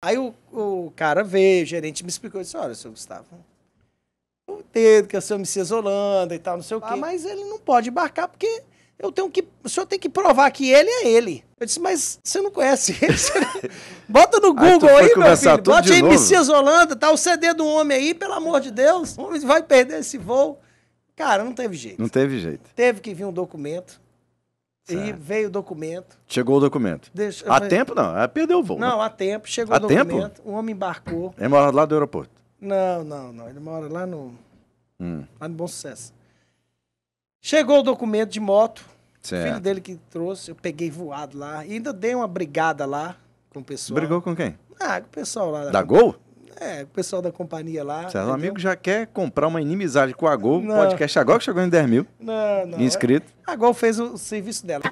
Aí o, o cara veio, o gerente me explicou, disse, olha, seu Gustavo, eu entendo que é o seu Messias Holanda e tal, não sei o ah, quê, ah, mas ele não pode embarcar porque eu tenho que, o senhor tem que provar que ele é ele. Eu disse, mas você não conhece ele, bota no Google aí, aí meu filho, bota aí Messias Holanda, tá o CD do homem aí, pelo amor de Deus, o homem vai perder esse voo. Cara, não teve jeito. Não teve jeito. Teve que vir um documento, Certo. E veio o documento. Chegou o documento. Deixa, há mas... tempo não, é, perdeu o voo. Não, né? há tempo, chegou há o documento, tempo? o homem embarcou. Ele mora lá do aeroporto? Não, não, não, ele mora lá no, hum. lá no Bom Sucesso. Chegou o documento de moto, certo. o filho dele que trouxe, eu peguei voado lá, e ainda dei uma brigada lá com o pessoal. Brigou com quem? Ah, com o pessoal lá. Da, da Gol? É, o pessoal da companhia lá. Se amigo já quer comprar uma inimizade com a Gol, não. podcast agora que chegou em 10 mil. Não, não. Inscrito. A Gol fez o serviço dela.